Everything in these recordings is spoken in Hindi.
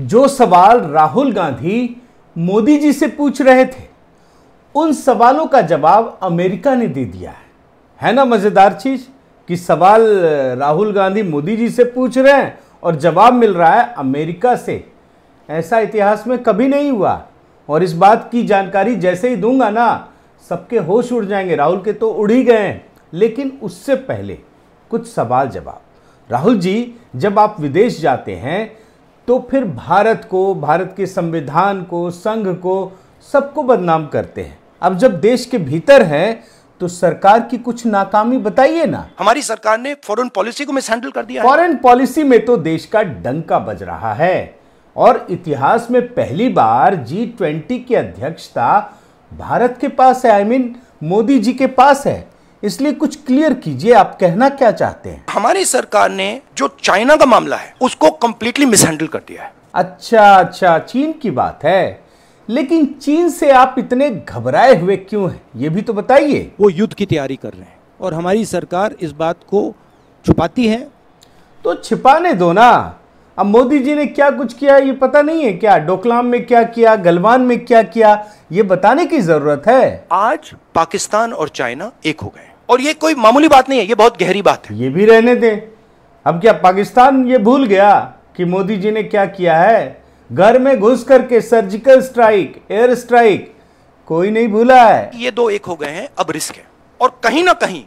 जो सवाल राहुल गांधी मोदी जी से पूछ रहे थे उन सवालों का जवाब अमेरिका ने दे दिया है है ना मज़ेदार चीज़ कि सवाल राहुल गांधी मोदी जी से पूछ रहे हैं और जवाब मिल रहा है अमेरिका से ऐसा इतिहास में कभी नहीं हुआ और इस बात की जानकारी जैसे ही दूंगा ना सबके होश उड़ जाएंगे राहुल के तो उड़ ही गए हैं लेकिन उससे पहले कुछ सवाल जवाब राहुल जी जब आप विदेश जाते हैं तो फिर भारत को भारत के संविधान को संघ को सबको बदनाम करते हैं अब जब देश के भीतर हैं तो सरकार की कुछ नाकामी बताइए ना हमारी सरकार ने फॉरेन पॉलिसी को हैंडल कर दिया फॉरेन पॉलिसी में तो देश का डंका बज रहा है और इतिहास में पहली बार जी ट्वेंटी की अध्यक्षता भारत के पास है I I mean mean, Modi ji के पास है इसलिए कुछ क्लियर कीजिए आप कहना क्या चाहते हैं हमारी सरकार ने जो चाइना का मामला है उसको कम्प्लीटली मिसहैंडल कर दिया है अच्छा अच्छा चीन की बात है लेकिन चीन से आप इतने घबराए हुए क्यों हैं ये भी तो बताइए वो युद्ध की तैयारी कर रहे हैं और हमारी सरकार इस बात को छुपाती है तो छिपाने दो ना अब मोदी जी ने क्या कुछ किया ये पता नहीं है क्या डोकलाम में क्या किया गलवान में क्या किया ये बताने की जरूरत है आज पाकिस्तान और चाइना एक हो गए और ये कोई मामूली बात नहीं है ये बहुत गहरी बात है ये भी रहने दें अब क्या पाकिस्तान ये भूल गया कि मोदी जी ने क्या किया है घर में घुस करके सर्जिकल स्ट्राइक एयर स्ट्राइक कोई नहीं भूला है ये दो एक हो गए हैं अब रिस्क है और कहीं ना कहीं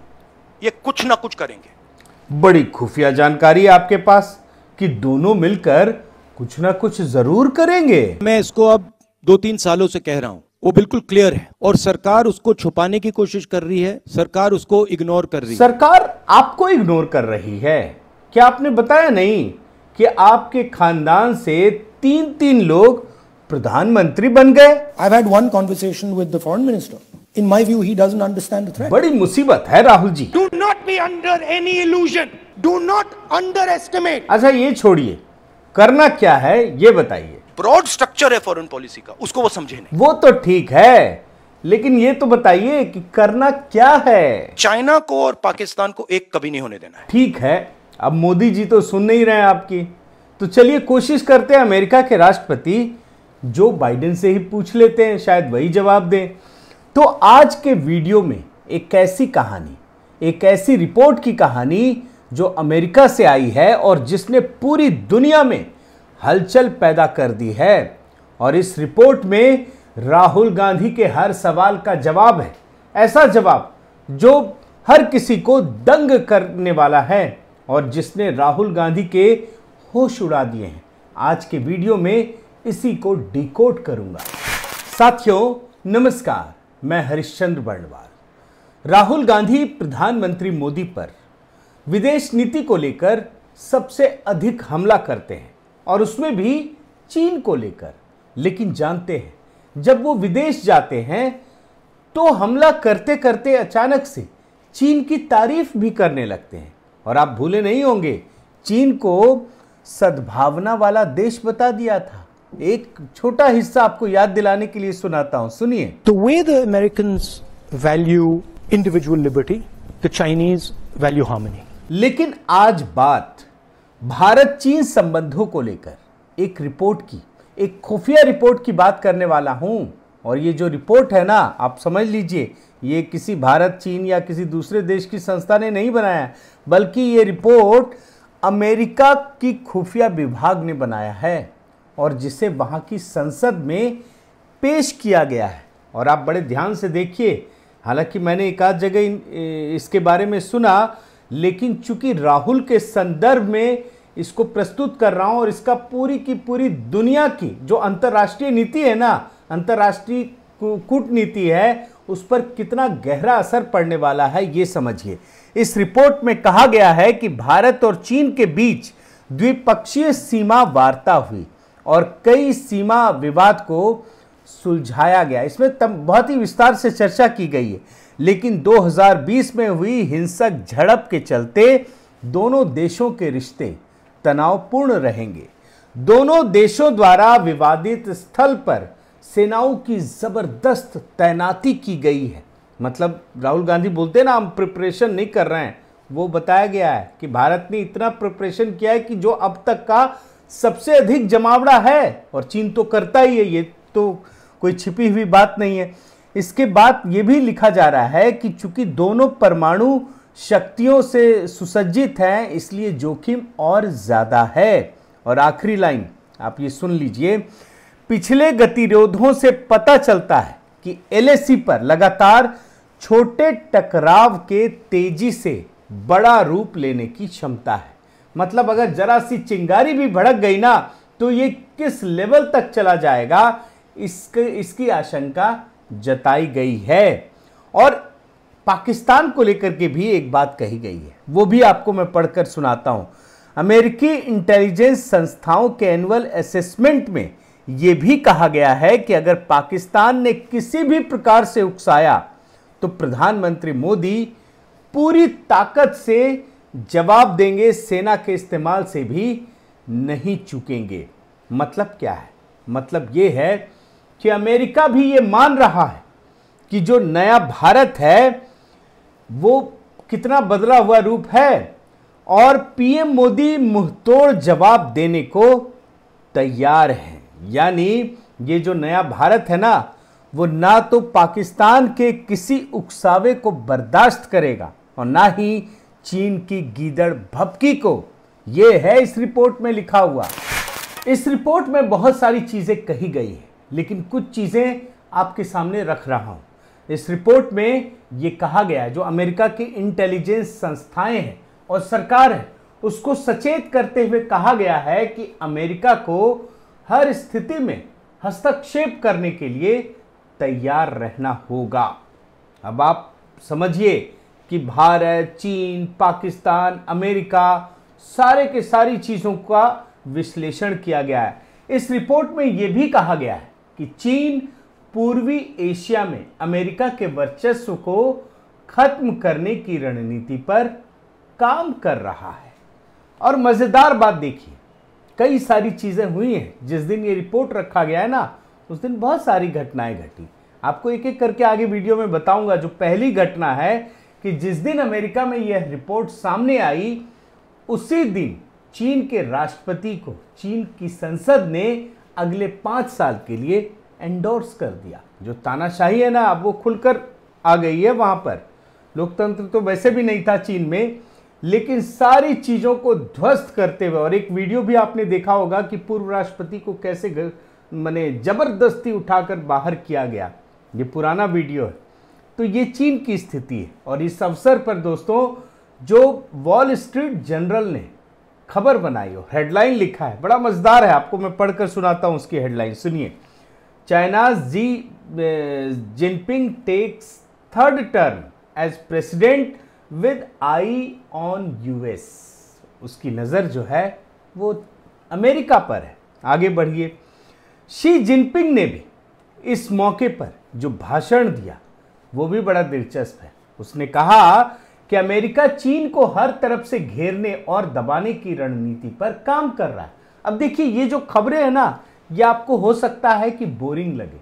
ये कुछ ना कुछ करेंगे बड़ी खुफिया जानकारी आपके पास कि दोनों मिलकर कुछ ना कुछ जरूर करेंगे मैं इसको अब दो तीन सालों से कह रहा हूं वो बिल्कुल क्लियर है और सरकार उसको छुपाने की कोशिश कर रही है सरकार उसको इग्नोर कर रही है सरकार आपको इग्नोर कर रही है क्या आपने बताया नहीं कि आपके खानदान से तीन तीन लोग प्रधानमंत्री बन गए I had one conversation with the foreign minister in my view he doesn't understand the threat बड़ी मुसीबत है Rahul ji do not be under any illusion do not underestimate अच्छा ये छोड़िए करना क्या है ये बताइए ब्रॉड स्ट्रक्चर है फॉरेन पॉलिसी का उसको वो समझे नहीं वो तो ठीक है लेकिन ये तो बताइए कि करना क्या है चाइना को और पाकिस्तान को एक कभी नहीं होने देना है ठीक है अब मोदी जी तो सुन नहीं रहे हैं आपकी तो चलिए कोशिश करते हैं अमेरिका के राष्ट्रपति जो बाइडेन से ही पूछ लेते हैं शायद वही जवाब दें तो आज के वीडियो में एक ऐसी कहानी एक ऐसी रिपोर्ट की कहानी जो अमेरिका से आई है और जिसने पूरी दुनिया में हलचल पैदा कर दी है और इस रिपोर्ट में राहुल गांधी के हर सवाल का जवाब है ऐसा जवाब जो हर किसी को दंग करने वाला है और जिसने राहुल गांधी के होश उड़ा दिए हैं आज के वीडियो में इसी को डिकोड करूंगा साथियों नमस्कार मैं हरिश्चंद्र बर्णवाल राहुल गांधी प्रधानमंत्री मोदी पर विदेश नीति को लेकर सबसे अधिक हमला करते हैं और उसमें भी चीन को लेकर लेकिन जानते हैं जब वो विदेश जाते हैं तो हमला करते करते अचानक से चीन की तारीफ भी करने लगते हैं और आप भूले नहीं होंगे चीन को सद्भावना वाला देश बता दिया था एक छोटा हिस्सा आपको याद दिलाने के लिए सुनाता हूं सुनिए तो वे the American value individual liberty the Chinese value harmony लेकिन आज बात भारत चीन संबंधों को लेकर एक रिपोर्ट की एक खुफिया रिपोर्ट की बात करने वाला हूं और ये जो रिपोर्ट है ना आप समझ लीजिए ये किसी भारत चीन या किसी दूसरे देश की संस्था ने नहीं बनाया बल्कि ये रिपोर्ट अमेरिका की खुफिया विभाग ने बनाया है और जिसे वहाँ की संसद में पेश किया गया है और आप बड़े ध्यान से देखिए हालांकि मैंने एक आध जगह इसके बारे में सुना लेकिन चूंकि राहुल के संदर्भ में इसको प्रस्तुत कर रहा हूं और इसका पूरी की पूरी दुनिया की जो अंतर्राष्ट्रीय नीति है ना अंतर्राष्ट्रीय कूटनीति है उस पर कितना गहरा असर पड़ने वाला है ये समझिए इस रिपोर्ट में कहा गया है कि भारत और चीन के बीच द्विपक्षीय सीमा वार्ता हुई और कई सीमा विवाद को सुलझाया गया इसमें तब बहुत ही विस्तार से चर्चा की गई है लेकिन 2020 में हुई हिंसक झड़प के चलते दोनों देशों के रिश्ते तनावपूर्ण रहेंगे दोनों देशों द्वारा विवादित स्थल पर सेनाओं की ज़बरदस्त तैनाती की गई है मतलब राहुल गांधी बोलते हैं ना हम प्रिपरेशन नहीं कर रहे हैं वो बताया गया है कि भारत ने इतना प्रिपरेशन किया है कि जो अब तक का सबसे अधिक जमावड़ा है और चीन तो करता ही है ये तो कोई छिपी हुई बात नहीं है इसके बाद ये भी लिखा जा रहा है कि चूंकि दोनों परमाणु शक्तियों से सुसज्जित हैं इसलिए जोखिम और ज़्यादा है और आखिरी लाइन आप ये सुन लीजिए पिछले गतिरोधों से पता चलता है कि एलएसी पर लगातार छोटे टकराव के तेजी से बड़ा रूप लेने की क्षमता है मतलब अगर जरा सी चिंगारी भी भड़क गई ना तो ये किस लेवल तक चला जाएगा इसके इसकी आशंका जताई गई है और पाकिस्तान को लेकर के भी एक बात कही गई है वो भी आपको मैं पढ़कर सुनाता हूं अमेरिकी इंटेलिजेंस संस्थाओं के एनुअल असेसमेंट में यह भी कहा गया है कि अगर पाकिस्तान ने किसी भी प्रकार से उकसाया तो प्रधानमंत्री मोदी पूरी ताकत से जवाब देंगे सेना के इस्तेमाल से भी नहीं चुकेंगे मतलब क्या है मतलब यह है कि अमेरिका भी ये मान रहा है कि जो नया भारत है वो कितना बदला हुआ रूप है और पीएम मोदी मुंहतोड़ जवाब देने को तैयार है यानी ये जो नया भारत है ना वो ना तो पाकिस्तान के किसी उकसावे को बर्दाश्त करेगा और ना ही चीन की गीदड़ भपकी को ये है इस रिपोर्ट में लिखा हुआ इस रिपोर्ट में बहुत सारी चीज़ें कही गई है लेकिन कुछ चीज़ें आपके सामने रख रहा हूँ इस रिपोर्ट में ये कहा गया है जो अमेरिका की इंटेलिजेंस संस्थाएं हैं और सरकार है उसको सचेत करते हुए कहा गया है कि अमेरिका को हर स्थिति में हस्तक्षेप करने के लिए तैयार रहना होगा अब आप समझिए कि भारत चीन पाकिस्तान अमेरिका सारे के सारी चीज़ों का विश्लेषण किया गया है इस रिपोर्ट में यह भी कहा गया है कि चीन पूर्वी एशिया में अमेरिका के वर्चस्व को खत्म करने की रणनीति पर काम कर रहा है और मज़ेदार बात देखिए कई सारी चीज़ें हुई हैं जिस दिन ये रिपोर्ट रखा गया है ना उस दिन बहुत सारी घटनाएं घटी आपको एक एक करके आगे वीडियो में बताऊंगा जो पहली घटना है कि जिस दिन अमेरिका में यह रिपोर्ट सामने आई उसी दिन चीन के राष्ट्रपति को चीन की संसद ने अगले पाँच साल के लिए एंडोर्स कर दिया जो तानाशाही है ना अब वो खुलकर आ गई है वहाँ पर लोकतंत्र तो वैसे भी नहीं था चीन में लेकिन सारी चीज़ों को ध्वस्त करते हुए और एक वीडियो भी आपने देखा होगा कि पूर्व राष्ट्रपति को कैसे मैंने ज़बरदस्ती उठाकर बाहर किया गया ये पुराना वीडियो है तो ये चीन की स्थिति है और इस अवसर पर दोस्तों जो वॉल स्ट्रीट जनरल ने खबर बनाई हो हेडलाइन लिखा है बड़ा मज़ेदार है आपको मैं पढ़कर सुनाता हूं उसकी हेडलाइन सुनिए China Xi Jinping takes third term as president with eye on US उसकी नज़र जो है वो अमेरिका पर है आगे बढ़िए शी जिनपिंग ने भी इस मौके पर जो भाषण दिया वो भी बड़ा दिलचस्प है उसने कहा कि अमेरिका चीन को हर तरफ से घेरने और दबाने की रणनीति पर काम कर रहा है अब देखिए ये जो खबरें हैं ना ये आपको हो सकता है कि बोरिंग लगे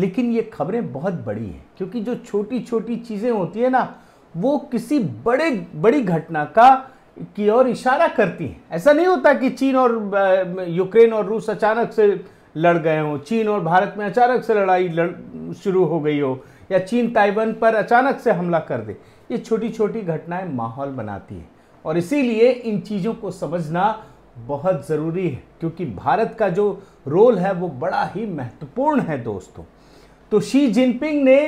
लेकिन ये खबरें बहुत बड़ी हैं क्योंकि जो छोटी छोटी चीज़ें होती है ना वो किसी बड़े बड़ी घटना का की ओर इशारा करती हैं ऐसा नहीं होता कि चीन और यूक्रेन और रूस अचानक से लड़ गए हों चीन और भारत में अचानक से लड़ाई लड़ शुरू हो गई हो या चीन ताइवान पर अचानक से हमला कर दे ये छोटी छोटी घटनाएं माहौल बनाती हैं और इसीलिए इन चीज़ों को समझना बहुत ज़रूरी है क्योंकि भारत का जो रोल है वो बड़ा ही महत्वपूर्ण है दोस्तों तो शी जिनपिंग ने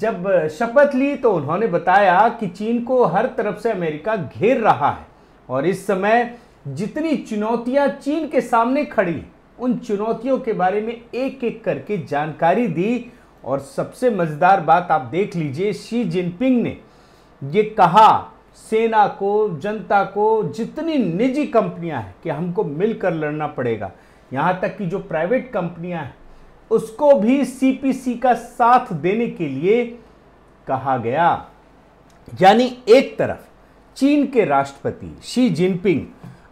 जब शपथ ली तो उन्होंने बताया कि चीन को हर तरफ से अमेरिका घेर रहा है और इस समय जितनी चुनौतियां चीन के सामने खड़ी उन चुनौतियों के बारे में एक एक करके जानकारी दी और सबसे मज़ेदार बात आप देख लीजिए शी जिनपिंग ने ये कहा सेना को जनता को जितनी निजी कंपनियां हैं कि हमको मिलकर लड़ना पड़ेगा यहाँ तक कि जो प्राइवेट कंपनियां हैं उसको भी सीपीसी का साथ देने के लिए कहा गया यानी एक तरफ चीन के राष्ट्रपति शी जिनपिंग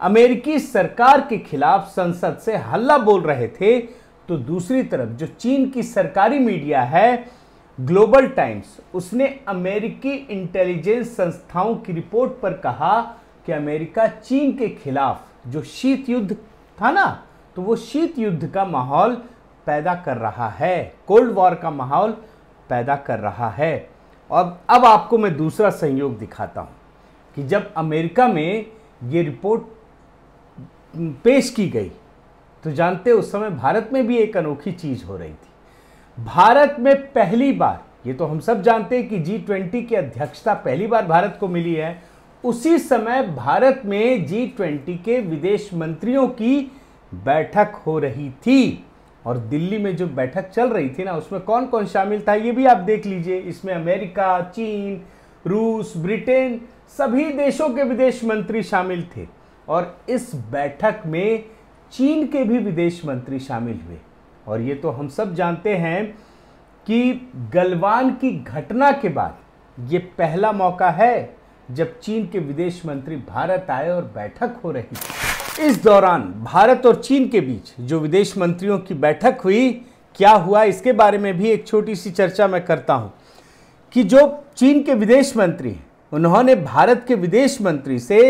अमेरिकी सरकार के खिलाफ संसद से हल्ला बोल रहे थे तो दूसरी तरफ जो चीन की सरकारी मीडिया है ग्लोबल टाइम्स उसने अमेरिकी इंटेलिजेंस संस्थाओं की रिपोर्ट पर कहा कि अमेरिका चीन के खिलाफ जो शीत युद्ध था ना तो वो शीत युद्ध का माहौल पैदा कर रहा है कोल्ड वॉर का माहौल पैदा कर रहा है और अब आपको मैं दूसरा संयोग दिखाता हूँ कि जब अमेरिका में ये रिपोर्ट पेश की गई तो जानते उस समय भारत में भी एक अनोखी चीज़ हो रही थी भारत में पहली बार ये तो हम सब जानते हैं कि जी ट्वेंटी की अध्यक्षता पहली बार भारत को मिली है उसी समय भारत में जी ट्वेंटी के विदेश मंत्रियों की बैठक हो रही थी और दिल्ली में जो बैठक चल रही थी ना उसमें कौन कौन शामिल था ये भी आप देख लीजिए इसमें अमेरिका चीन रूस ब्रिटेन सभी देशों के विदेश मंत्री शामिल थे और इस बैठक में चीन के भी विदेश मंत्री शामिल हुए और ये तो हम सब जानते हैं कि गलवान की घटना के बाद ये पहला मौका है जब चीन के विदेश मंत्री भारत आए और बैठक हो रही थी इस दौरान भारत और चीन के बीच जो विदेश मंत्रियों की बैठक हुई क्या हुआ इसके बारे में भी एक छोटी सी चर्चा मैं करता हूं कि जो चीन के विदेश मंत्री हैं उन्होंने भारत के विदेश मंत्री से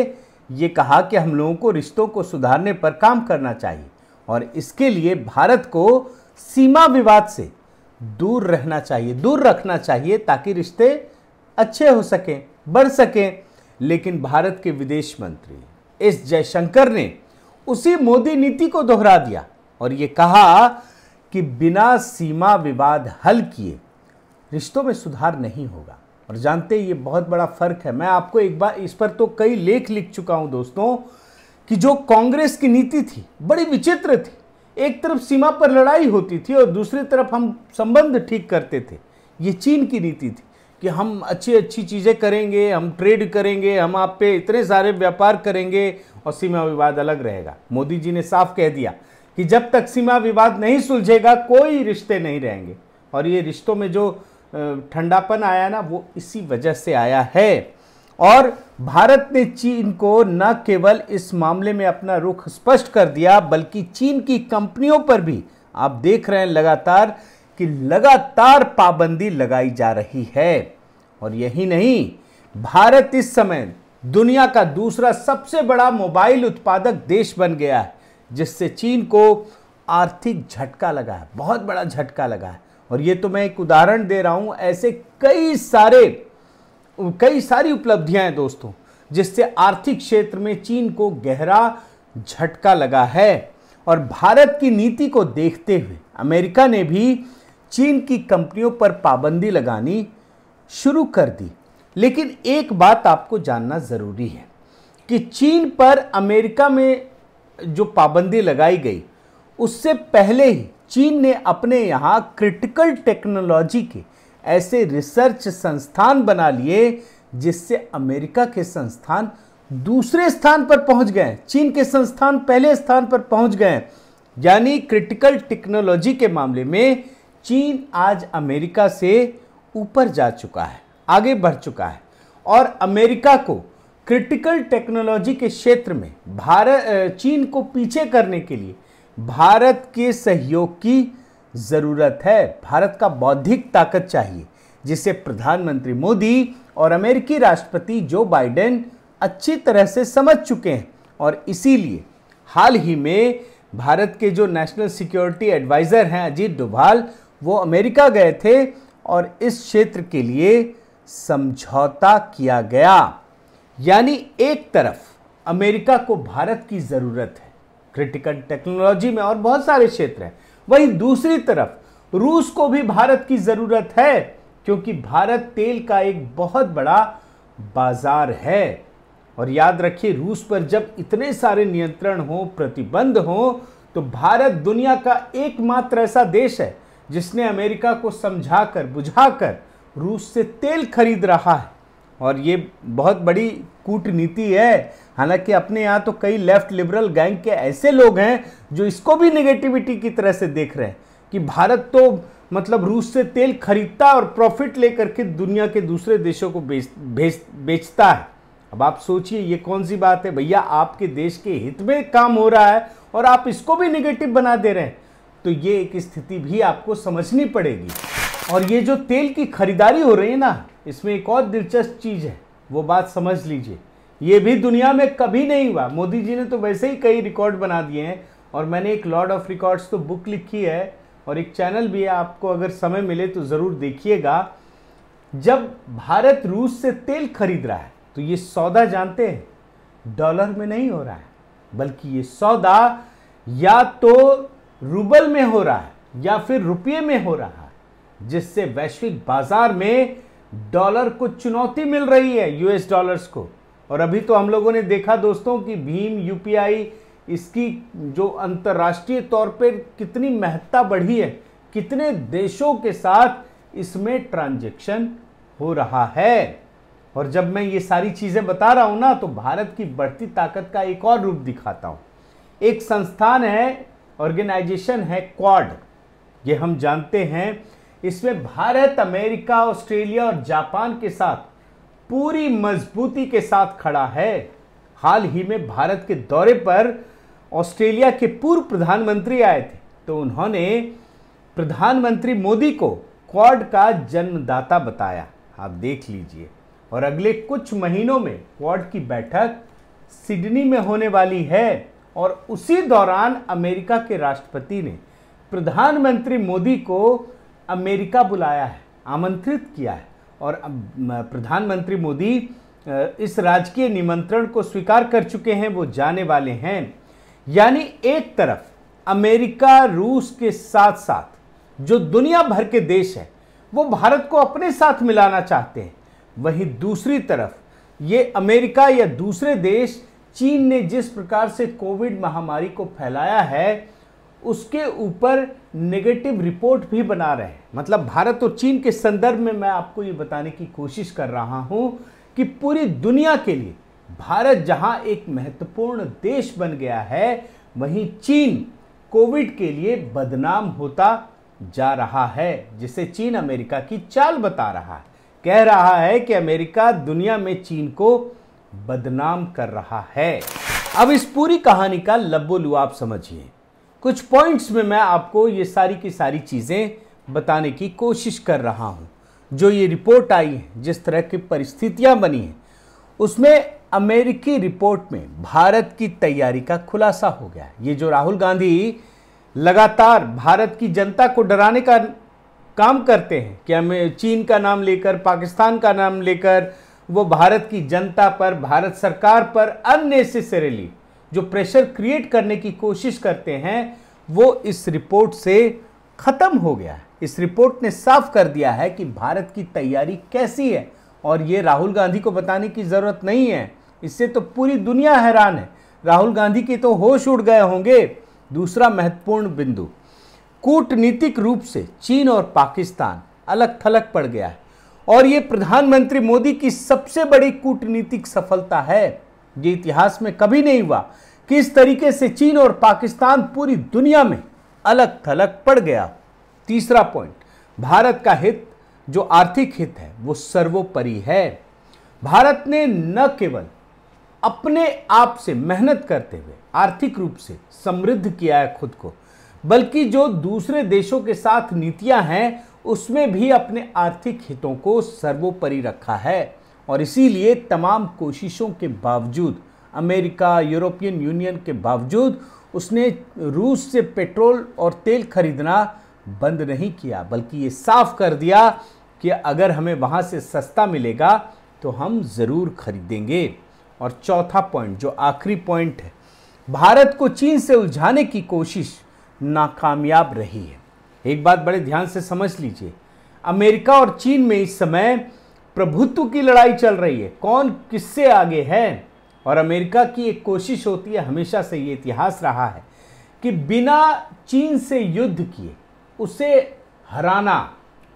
ये कहा कि हम लोगों को रिश्तों को सुधारने पर काम करना चाहिए और इसके लिए भारत को सीमा विवाद से दूर रहना चाहिए दूर रखना चाहिए ताकि रिश्ते अच्छे हो सकें बढ़ सकें लेकिन भारत के विदेश मंत्री एस जयशंकर ने उसी मोदी नीति को दोहरा दिया और ये कहा कि बिना सीमा विवाद हल किए रिश्तों में सुधार नहीं होगा और जानते ये बहुत बड़ा फर्क है मैं आपको एक बार इस पर तो कई लेख लिख चुका हूं दोस्तों कि जो कांग्रेस की नीति थी बड़ी विचित्र थी एक तरफ सीमा पर लड़ाई होती थी और दूसरी तरफ हम संबंध ठीक करते थे ये चीन की नीति थी कि हम अच्छी अच्छी चीज़ें करेंगे हम ट्रेड करेंगे हम आप पे इतने सारे व्यापार करेंगे और सीमा विवाद अलग रहेगा मोदी जी ने साफ कह दिया कि जब तक सीमा विवाद नहीं सुलझेगा कोई रिश्ते नहीं रहेंगे और ये रिश्तों में जो ठंडापन आया ना वो इसी वजह से आया है और भारत ने चीन को न केवल इस मामले में अपना रुख स्पष्ट कर दिया बल्कि चीन की कंपनियों पर भी आप देख रहे हैं लगातार कि लगातार पाबंदी लगाई जा रही है और यही नहीं भारत इस समय दुनिया का दूसरा सबसे बड़ा मोबाइल उत्पादक देश बन गया है जिससे चीन को आर्थिक झटका लगा है बहुत बड़ा झटका लगा है और ये तो मैं एक उदाहरण दे रहा हूँ ऐसे कई सारे कई सारी उपलब्धियां हैं दोस्तों जिससे आर्थिक क्षेत्र में चीन को गहरा झटका लगा है और भारत की नीति को देखते हुए अमेरिका ने भी चीन की कंपनियों पर पाबंदी लगानी शुरू कर दी लेकिन एक बात आपको जानना ज़रूरी है कि चीन पर अमेरिका में जो पाबंदी लगाई गई उससे पहले ही चीन ने अपने यहाँ क्रिटिकल टेक्नोलॉजी के ऐसे रिसर्च संस्थान बना लिए जिससे अमेरिका के संस्थान दूसरे स्थान पर पहुंच गए चीन के संस्थान पहले स्थान पर पहुंच गए यानी क्रिटिकल टेक्नोलॉजी के मामले में चीन आज अमेरिका से ऊपर जा चुका है आगे बढ़ चुका है और अमेरिका को क्रिटिकल टेक्नोलॉजी के क्षेत्र में भारत चीन को पीछे करने के लिए भारत के सहयोग की ज़रूरत है भारत का बौद्धिक ताकत चाहिए जिसे प्रधानमंत्री मोदी और अमेरिकी राष्ट्रपति जो बाइडेन अच्छी तरह से समझ चुके हैं और इसीलिए हाल ही में भारत के जो नेशनल सिक्योरिटी एडवाइज़र हैं अजीत डोभाल वो अमेरिका गए थे और इस क्षेत्र के लिए समझौता किया गया यानी एक तरफ अमेरिका को भारत की ज़रूरत है क्रिटिकल टेक्नोलॉजी में और बहुत सारे क्षेत्र हैं वहीं दूसरी तरफ रूस को भी भारत की ज़रूरत है क्योंकि भारत तेल का एक बहुत बड़ा बाजार है और याद रखिए रूस पर जब इतने सारे नियंत्रण हों प्रतिबंध हो तो भारत दुनिया का एकमात्र ऐसा देश है जिसने अमेरिका को समझाकर बुझाकर रूस से तेल खरीद रहा है और ये बहुत बड़ी कूटनीति है हालांकि अपने यहाँ तो कई लेफ्ट लिबरल गैंग के ऐसे लोग हैं जो इसको भी नेगेटिविटी की तरह से देख रहे हैं कि भारत तो मतलब रूस से तेल खरीदता और प्रॉफिट लेकर के दुनिया के दूसरे देशों को बेच बेच बेचता है अब आप सोचिए ये कौन सी बात है भैया आपके देश के हित में काम हो रहा है और आप इसको भी निगेटिव बना दे रहे हैं तो ये एक स्थिति भी आपको समझनी पड़ेगी और ये जो तेल की खरीदारी हो रही है ना इसमें एक और दिलचस्प चीज़ है वो बात समझ लीजिए ये भी दुनिया में कभी नहीं हुआ मोदी जी ने तो वैसे ही कई रिकॉर्ड बना दिए हैं और मैंने एक लॉर्ड ऑफ रिकॉर्ड्स तो बुक लिखी है और एक चैनल भी है आपको अगर समय मिले तो ज़रूर देखिएगा जब भारत रूस से तेल खरीद रहा है तो ये सौदा जानते हैं डॉलर में नहीं हो रहा है बल्कि ये सौदा या तो रूबल में हो रहा है या फिर रुपये में हो रहा है जिससे वैश्विक बाजार में डॉलर को चुनौती मिल रही है यूएस डॉलर्स को और अभी तो हम लोगों ने देखा दोस्तों कि भीम यूपीआई इसकी जो अंतर्राष्ट्रीय तौर पर कितनी महत्ता बढ़ी है कितने देशों के साथ इसमें ट्रांजेक्शन हो रहा है और जब मैं ये सारी चीज़ें बता रहा हूँ ना तो भारत की बढ़ती ताकत का एक और रूप दिखाता हूँ एक संस्थान है ऑर्गेनाइजेशन है क्वाड ये हम जानते हैं इसमें भारत अमेरिका ऑस्ट्रेलिया और जापान के साथ पूरी मजबूती के साथ खड़ा है हाल ही में भारत के दौरे पर ऑस्ट्रेलिया के पूर्व प्रधानमंत्री आए थे तो उन्होंने प्रधानमंत्री मोदी को क्वाड का जन्मदाता बताया आप देख लीजिए और अगले कुछ महीनों में क्वाड की बैठक सिडनी में होने वाली है और उसी दौरान अमेरिका के राष्ट्रपति ने प्रधानमंत्री मोदी को अमेरिका बुलाया है आमंत्रित किया है और प्रधानमंत्री मोदी इस राजकीय निमंत्रण को स्वीकार कर चुके हैं वो जाने वाले हैं यानी एक तरफ अमेरिका रूस के साथ साथ जो दुनिया भर के देश हैं वो भारत को अपने साथ मिलाना चाहते हैं वहीं दूसरी तरफ ये अमेरिका या दूसरे देश चीन ने जिस प्रकार से कोविड महामारी को फैलाया है उसके ऊपर नेगेटिव रिपोर्ट भी बना रहे हैं मतलब भारत और चीन के संदर्भ में मैं आपको ये बताने की कोशिश कर रहा हूँ कि पूरी दुनिया के लिए भारत जहाँ एक महत्वपूर्ण देश बन गया है वहीं चीन कोविड के लिए बदनाम होता जा रहा है जिसे चीन अमेरिका की चाल बता रहा है कह रहा है कि अमेरिका दुनिया में चीन को बदनाम कर रहा है अब इस पूरी कहानी का लब्बो लुआब समझिए कुछ पॉइंट्स में मैं आपको ये सारी की सारी चीज़ें बताने की कोशिश कर रहा हूँ जो ये रिपोर्ट आई है जिस तरह की परिस्थितियाँ बनी हैं उसमें अमेरिकी रिपोर्ट में भारत की तैयारी का खुलासा हो गया ये जो राहुल गांधी लगातार भारत की जनता को डराने का काम करते हैं कि हमें चीन का नाम लेकर पाकिस्तान का नाम लेकर वो भारत की जनता पर भारत सरकार पर अननेसेसरीली जो प्रेशर क्रिएट करने की कोशिश करते हैं वो इस रिपोर्ट से ख़त्म हो गया है इस रिपोर्ट ने साफ कर दिया है कि भारत की तैयारी कैसी है और ये राहुल गांधी को बताने की ज़रूरत नहीं है इससे तो पूरी दुनिया हैरान है राहुल गांधी के तो होश उड़ गए होंगे दूसरा महत्वपूर्ण बिंदु कूटनीतिक रूप से चीन और पाकिस्तान अलग थलग पड़ गया है और ये प्रधानमंत्री मोदी की सबसे बड़ी कूटनीतिक सफलता है ये इतिहास में कभी नहीं हुआ कि इस तरीके से चीन और पाकिस्तान पूरी दुनिया में अलग थलग पड़ गया तीसरा पॉइंट भारत का हित जो आर्थिक हित है वो सर्वोपरि है भारत ने न केवल अपने आप से मेहनत करते हुए आर्थिक रूप से समृद्ध किया है खुद को बल्कि जो दूसरे देशों के साथ नीतियां हैं उसमें भी अपने आर्थिक हितों को सर्वोपरि रखा है और इसीलिए तमाम कोशिशों के बावजूद अमेरिका यूरोपियन यूनियन के बावजूद उसने रूस से पेट्रोल और तेल खरीदना बंद नहीं किया बल्कि ये साफ कर दिया कि अगर हमें वहाँ से सस्ता मिलेगा तो हम ज़रूर खरीदेंगे और चौथा पॉइंट जो आखिरी पॉइंट है भारत को चीन से उलझाने की कोशिश नाकामयाब रही है एक बात बड़े ध्यान से समझ लीजिए अमेरिका और चीन में इस समय प्रभुत्व की लड़ाई चल रही है कौन किससे आगे है और अमेरिका की एक कोशिश होती है हमेशा से ये इतिहास रहा है कि बिना चीन से युद्ध किए उसे हराना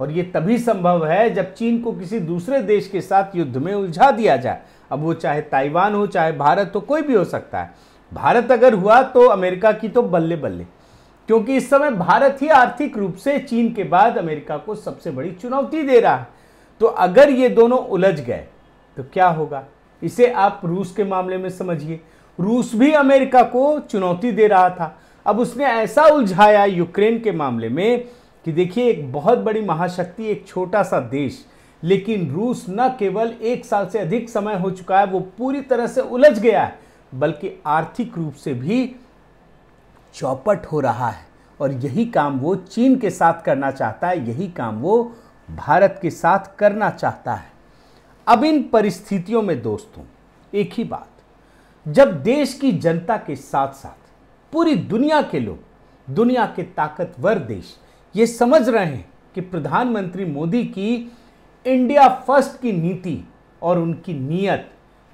और ये तभी संभव है जब चीन को किसी दूसरे देश के साथ युद्ध में उलझा दिया जाए अब वो चाहे ताइवान हो चाहे भारत हो कोई भी हो सकता है भारत अगर हुआ तो अमेरिका की तो बल्ले बल्ले क्योंकि इस समय भारत ही आर्थिक रूप से चीन के बाद अमेरिका को सबसे बड़ी चुनौती दे रहा है तो अगर ये दोनों उलझ गए तो क्या होगा इसे आप रूस के मामले में समझिए रूस भी अमेरिका को चुनौती दे रहा था अब उसने ऐसा उलझाया यूक्रेन के मामले में कि देखिए एक बहुत बड़ी महाशक्ति एक छोटा सा देश लेकिन रूस न केवल एक साल से अधिक समय हो चुका है वो पूरी तरह से उलझ गया है बल्कि आर्थिक रूप से भी चौपट हो रहा है और यही काम वो चीन के साथ करना चाहता है यही काम वो भारत के साथ करना चाहता है अब इन परिस्थितियों में दोस्तों एक ही बात जब देश की जनता के साथ साथ पूरी दुनिया के लोग दुनिया के ताकतवर देश ये समझ रहे हैं कि प्रधानमंत्री मोदी की इंडिया फर्स्ट की नीति और उनकी नीयत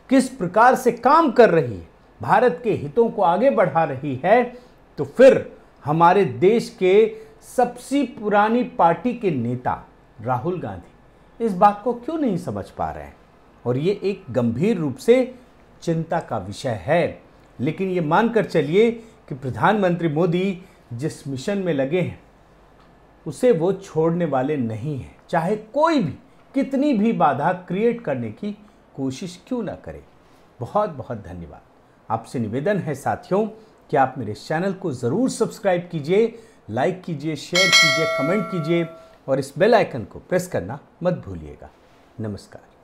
किस प्रकार से काम कर रही है भारत के हितों को आगे बढ़ा रही है तो फिर हमारे देश के सबसे पुरानी पार्टी के नेता राहुल गांधी इस बात को क्यों नहीं समझ पा रहे हैं और ये एक गंभीर रूप से चिंता का विषय है लेकिन ये मानकर चलिए कि प्रधानमंत्री मोदी जिस मिशन में लगे हैं उसे वो छोड़ने वाले नहीं हैं चाहे कोई भी कितनी भी बाधा क्रिएट करने की कोशिश क्यों ना करे बहुत बहुत धन्यवाद आपसे निवेदन है साथियों कि आप मेरे चैनल को ज़रूर सब्सक्राइब कीजिए लाइक कीजिए शेयर कीजिए कमेंट कीजिए और इस बेल आइकन को प्रेस करना मत भूलिएगा नमस्कार